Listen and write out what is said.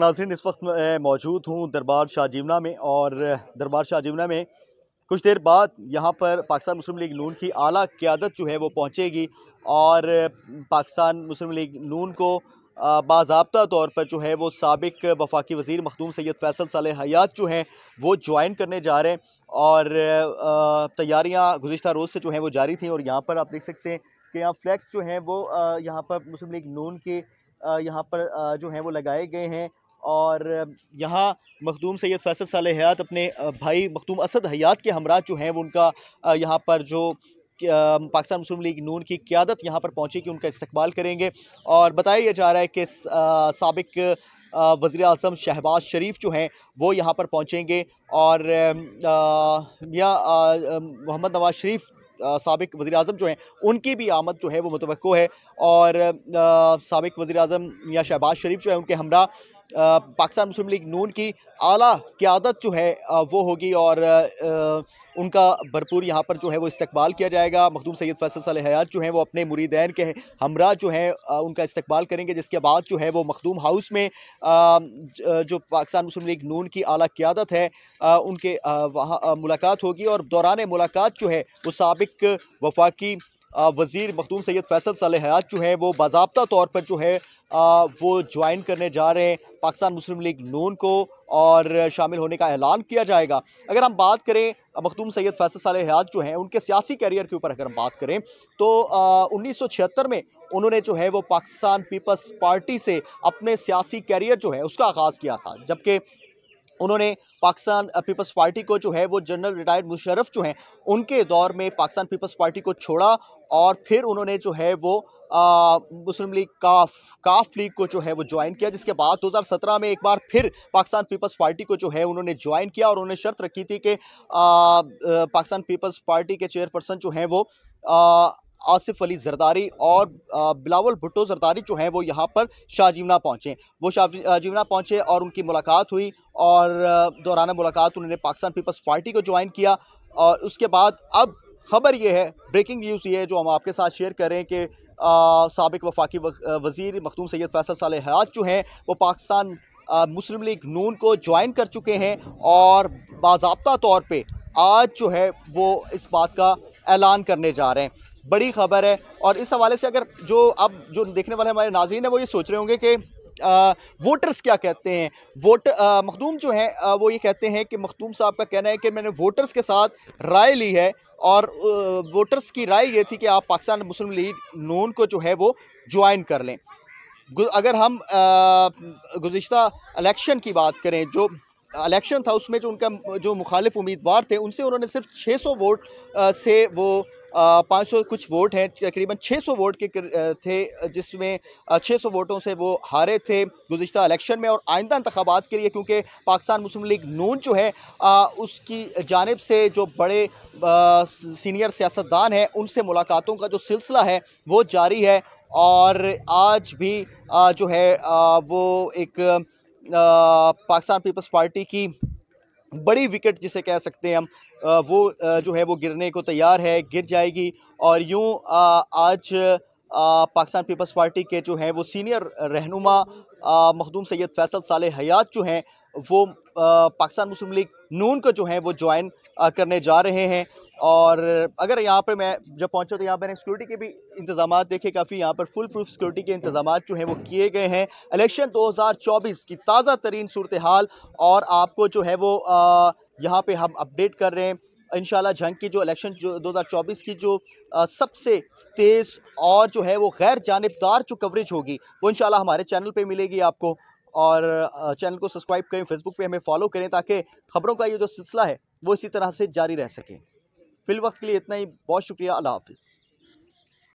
नाजरन इस वक्त मौजूद हूँ दरबार शाह जीवना में और दरबार शाह जीवना में कुछ देर बाद यहाँ पर पाकिस्तान मुस्लिम लीग नून की आला क्यादत जो है वो पहुँचेगी और पाकिस्तान मुस्लिम लीग नून को बाबा तौर पर जो है वो सबक वफाकी वज़ी मखदूम सैद फैसल साल हयात जो हैं वो ज्वाइन करने जा रहे हैं और तैयारियाँ गुज्त रोज़ से जो हैं वो जारी थी और यहाँ पर आप देख सकते हैं कि यहाँ फ्लैक्स जो हैं वो यहाँ पर मुस्लिम लीग नून के यहाँ पर जो हैं वो लगाए गए हैं और यहाँ मखदूम सैद फैसल साल हयात अपने भाई मखदूम असद हयात के हमरा जो हैं वो उनका यहाँ पर जो पाकिस्तान मुस्लिम लीग नून की क्यादत यहाँ पर पहुँची कि उनका इस्तबाल करेंगे और बताया जा रहा है कि सबक वज़ी अजम शहबाज शरीफ जो हैं वो यहाँ पर पहुँचेंगे और मियाँ मोहम्मद नवाज शरीफ सबक वज़ी अजम जो हैं उनकी भी आमद जो है वो मुतव है और सबक वज़ी अजम या शहबाज शरीफ जो है उनके हमरा पाकिस्तान मुस्लिम लीग नून की आला क्यादत जो है वो होगी और उनका भरपूर यहाँ पर जो है वो इस्तकबाल किया जाएगा मखदूम सैद फैसल हयात जो हैं वो अपने मुरीदैन के हमरा जो हैं उनका इस्तकबाल करेंगे जिसके बाद जो है वो मखदूम हाउस में जो पाकिस्तान मुस्लिम लीग नून की आला क्यादत है उनके वहाँ मुलाकात होगी और दौरान मुलाकात जो है वो सबक वफाकी वज़ीर मखदूम सैद फैसल सल हयात जो है वो बाबा तौर पर जो है वो ज्वाइन करने जा रहे हैं पाकिस्तान मुस्लिम लीग नून को और शामिल होने का ऐलान किया जाएगा अगर हम बात करें मखदूम सैद फैसल साल हयात जो हैं उनके सियासी कैरियर के ऊपर अगर हम बात करें तो उन्नीस सौ छिहत्तर में उन्होंने जो है वो पाकिस्तान पीपल्स पार्टी से अपने सियासी कैरियर जो है उसका आगाज़ किया था जबकि उन्होंने पाकिस्तान पीपल्स पार्टी को जो है वो जनरल रिटायर्ड मुशरफ जो हैं उनके दौर में पाकिस्तान पीपल्स पार्टी को छोड़ा और फिर उन्होंने जो है वो आ, मुस्लिम लीग काफ काफ लीग को जो है वो ज्वाइन किया जिसके बाद 2017 में एक बार फिर पाकिस्तान पीपल्स पार्टी को जो है उन्होंने ज्वाइन किया और उन्होंने शर्त रखी थी कि पाकिस्तान पीपल्स पार्टी के चेयरपर्सन जो हैं वो आ, आसिफ अली जरदारी और बिलावल भुट्टो जरदारी जो हैं वो यहाँ पर शाहजीवना पहुँचे वो शाहजीवना पहुँचे और उनकी मुलाकात हुई और दौरान मुलाकात उन्होंने पाकिस्तान पीपल्स पार्टी को ज्वाइन किया और उसके बाद अब खबर ये है ब्रेकिंग न्यूज़ ये है जो हम आपके साथ शेयर करें कि सबक वफाकी वजीर मखदूम सैयद फैसल साल हराज जो हैं वो पाकिस्तान मुस्लिम लीग नून को ज्वाइन कर चुके हैं और बाबा तौर पर आज जो है वो इस बात का ऐलान करने जा रहे हैं बड़ी खबर है और इस हवाले से अगर जो अब जो देखने वाले हमारे नाजीन हैं वो ये सोच रहे होंगे कि आ, वोटर्स क्या कहते हैं वोट मखदूम जो हैं वो ये कहते हैं कि मखदूम साहब का कहना है कि मैंने वोटर्स के साथ राय ली है और वोटर्स की राय ये थी कि आप पाकिस्तान मुस्लिम लीग नून को जो है वो ज्वाइन कर लें अगर हम गुज्तर इलेक्शन की बात करें जो इलेक्शन था उसमें जो उनका जो मुखालिफ उम्मीदवार थे उनसे उन्होंने सिर्फ 600 वोट आ, से वो पाँच सौ कुछ वोट हैं तकरीबन छः सौ वोट के थे जिसमें छः सौ वोटों से वो हारे थे गुज्त इलेक्शन में और आइंदा इंतबात के लिए क्योंकि पाकिस्तान मुस्लिम लीग नून जो है उसकी जानब से जो बड़े सीनियर सियासतदान हैं उनसे मुलाकातों का जो सिलसिला है वो जारी है और आज भी जो है वो एक पाकिस्तान पीपल्स पार्टी की बड़ी विकेट जिसे कह सकते हैं हम वो जो है वो गिरने को तैयार है गिर जाएगी और यूँ आज पाकिस्तान पीपल्स पार्टी के जो हैं वो सीनियर रहनुमा मखदूम सैयद फैसल साल हयात जो हैं वो पाकिस्तान मुस्लिम लीग नून को जो है वो ज्वाइन करने जा रहे हैं और अगर यहाँ पर मैं जब पहुँचा तो यहाँ मैंने सिक्योरिटी के भी इंतजाम देखे काफ़ी यहाँ पर फुल प्रूफ सिक्योरिटी के इंतजाम जो हैं वो किए गए हैं इलेक्शन 2024 की ताज़ा तरीन सूरत हाल और आपको जो है वो यहाँ पे हम अपडेट कर रहे हैं इन जंग की जो इलेक्शन जो 2024 की जो सबसे तेज़ और जो है वो गैर जानबदार जो कवरेज होगी वो इन हमारे चैनल पर मिलेगी आपको और चैनल को सब्सक्राइब करें फेसबुक पे हमें फॉलो करें ताकि खबरों का ये जो सिलसिला है वो इसी तरह से जारी रह सके फिल वक्त के लिए इतना ही बहुत शुक्रिया अल्लाह हाफिज़